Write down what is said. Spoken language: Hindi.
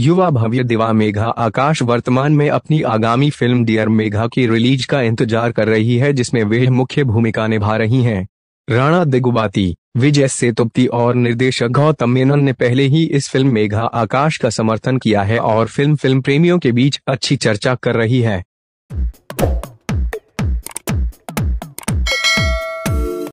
युवा भव्य दिवा मेघा आकाश वर्तमान में अपनी आगामी फिल्म डियर मेघा की रिलीज का इंतजार कर रही है जिसमें वे मुख्य भूमिका निभा रही हैं। राणा दिगुबाती विजय सेतुपति और निर्देशक गौतम मेनन ने पहले ही इस फिल्म मेघा आकाश का समर्थन किया है और फिल्म फिल्म प्रेमियों के बीच अच्छी चर्चा कर रही है